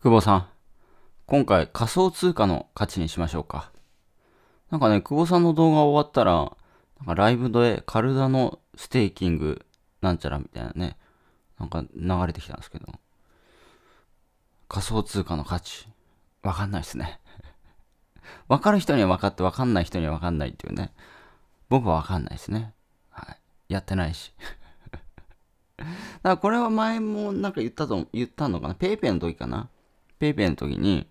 久保さん、今回仮想通貨の価値にしましょうか。なんかね、久保さんの動画終わったら、なんかライブでカルダのステーキングなんちゃらみたいなね、なんか流れてきたんですけど、仮想通貨の価値、わかんないですね。わかる人には分かって、わかんない人にはわかんないっていうね。僕はわかんないですね。はい。やってないし。だからこれは前もなんか言ったと、言ったのかな。PayPay の時かな。ペイペイの時に、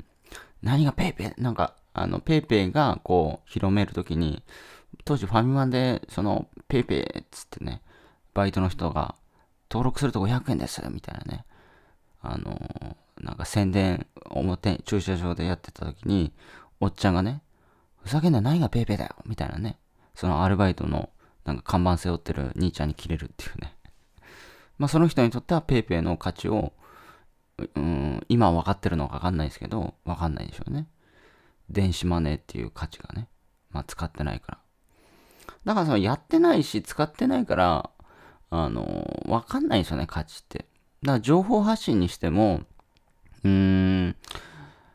何がペイペイなんか、あの、ペイペイがこう、広める時に、当時ファミマで、その、ペイペイっつってね、バイトの人が、登録すると500円です、みたいなね、あのー、なんか宣伝、表、駐車場でやってた時に、おっちゃんがね、ふざけんな、何がペイペイだよ、みたいなね、そのアルバイトの、なんか看板背負ってる兄ちゃんに切れるっていうね。まあその人にとっては PayPay の価値をうん、今分かってるのか分かんないですけど、分かんないでしょうね。電子マネーっていう価値がね。まあ、使ってないから。だからそのやってないし、使ってないから、あの、分かんないですよね、価値って。だから情報発信にしても、うーん、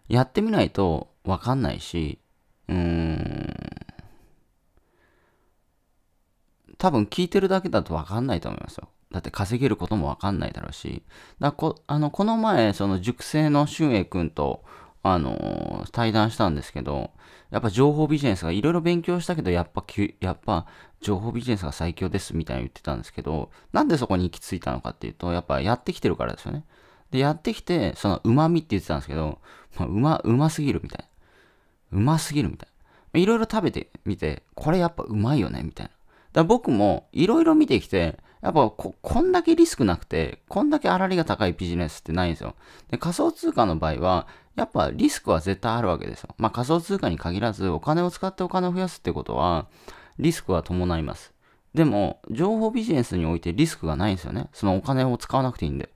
やってみないと分かんないし、うーん、多分聞いてるだけだと分かんないと思いますよ。だって稼げることもわかんないだろうし、だこあのこの前、その熟成の俊英君と、あのー、対談したんですけど、やっぱ情報ビジネスがいろいろ勉強したけど、やっぱ、やっぱ情報ビジネスが最強ですみたいに言ってたんですけど、なんでそこに行き着いたのかっていうと、やっぱやってきてるからですよね。で、やってきて、その旨味って言ってたんですけど、まあ、うま、うますぎるみたいな。うますぎるみたいな。いろいろ食べてみて、これやっぱうまいよねみたいな。だ僕もいろいろ見てきて、やっぱこ、こんだけリスクなくて、こんだけ粗利が高いビジネスってないんですよ。で、仮想通貨の場合は、やっぱリスクは絶対あるわけですよ。まあ仮想通貨に限らず、お金を使ってお金を増やすってことは、リスクは伴います。でも、情報ビジネスにおいてリスクがないんですよね。そのお金を使わなくていいんで。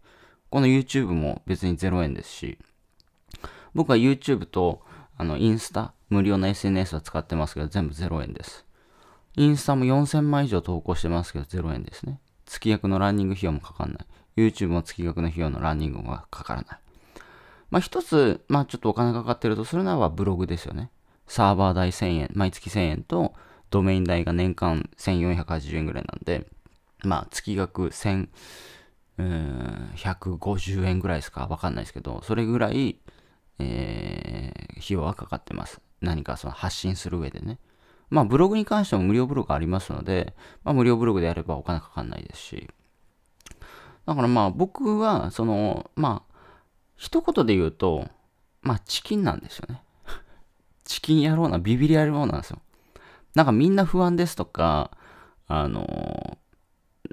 この YouTube も別に0円ですし、僕は YouTube とあのインスタ、無料の SNS は使ってますけど、全部0円です。インスタも4000枚以上投稿してますけど、0円ですね。月額のランニング費用もかからない。YouTube も月額の費用のランニングがかからない。まあ一つ、まあちょっとお金かかってるとするならブログですよね。サーバー代1000円、毎月1000円と、ドメイン代が年間1480円ぐらいなんで、まあ月額1 150円ぐらいですかわかんないですけど、それぐらい、えー、費用はかかってます。何かその発信する上でね。まあ、ブログに関しても無料ブログありますので、まあ、無料ブログでやればお金かかんないですし。だからまあ、僕は、その、まあ、一言で言うと、まあ、チキンなんですよね。チキン野郎な、ビビり野郎なんですよ。なんかみんな不安ですとか、あの、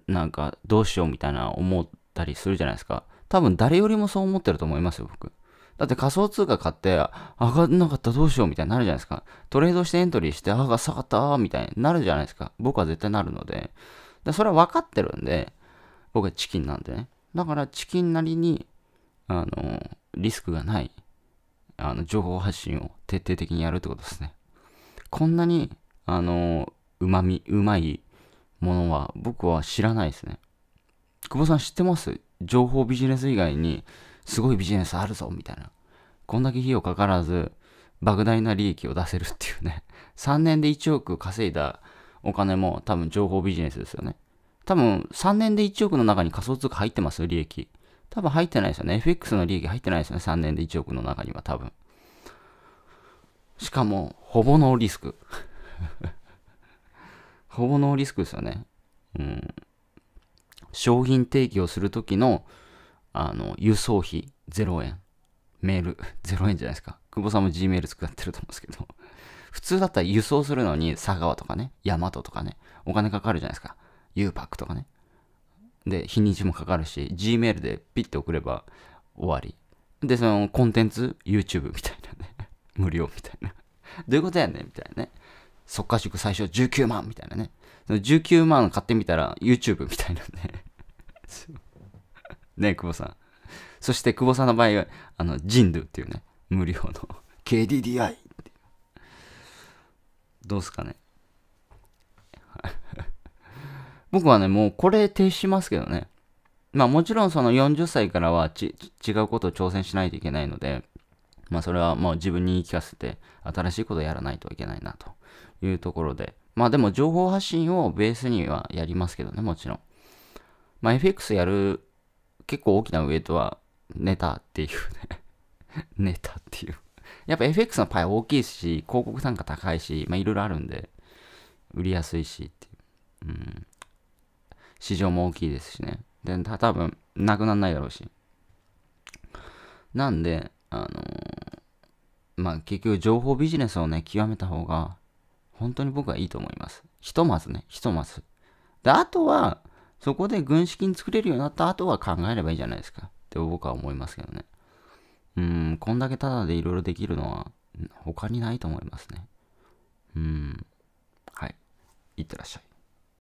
なんかどうしようみたいな思ったりするじゃないですか。多分誰よりもそう思ってると思いますよ、僕。だって仮想通貨買って、上がんなかったどうしようみたいになるじゃないですか。トレードしてエントリーして、あが下がったみたいになるじゃないですか。僕は絶対なるので。でそれは分かってるんで、僕はチキンなんでね。だからチキンなりに、あの、リスクがない、あの、情報発信を徹底的にやるってことですね。こんなに、あの、うまみ、うまいものは僕は知らないですね。久保さん知ってます情報ビジネス以外に、すごいビジネスあるぞみたいな。こんだけ費用かからず、莫大な利益を出せるっていうね。3 年で1億稼いだお金も多分情報ビジネスですよね。多分3年で1億の中に仮想通貨入ってます利益。多分入ってないですよね。FX の利益入ってないですよね。3年で1億の中には多分。しかも、ほぼノーリスク。ほぼノーリスクですよね。うん。商品提供するときのあの、輸送費0円。メール0 円じゃないですか。久保さんも Gmail 使ってると思うんですけど。普通だったら輸送するのに佐川とかね、大和とかね、お金かかるじゃないですか。U パックとかね。で、日にちもかかるし、Gmail でピッて送れば終わり。で、そのコンテンツ、YouTube みたいなね。無料みたいな。どういうことやねんみたいなね。即稼宿最初19万みたいなね。その19万買ってみたら YouTube みたいなね。ね、久保さん。そして久保さんの場合は、あの、ジンドゥっていうね、無料の KDDI。どうすかね。僕はね、もうこれ停止しますけどね。まあもちろんその40歳からはち違うことを挑戦しないといけないので、まあそれはもう自分に言い聞かせて新しいことをやらないといけないなというところで。まあでも情報発信をベースにはやりますけどね、もちろん。まあ FX やる結構大きなウェイトはネタっていうね ネタっていうやっぱ FX のパイ大きいし、広告単価高いし、まあいろいろあるんで、売りやすいしっていう。うん。市場も大きいですしね。で、多分、なくならないだろうし。なんで、あのー、まあ結局情報ビジネスをね、極めた方が、本当に僕はいいと思います。ひとまずね、ひとまず。で、あとは、そこで軍資金作れるようになった後は考えればいいじゃないですか。って僕は思いますけどね。うん、こんだけタダでいろいろできるのは他にないと思いますね。うん。はい。いってらっしゃい。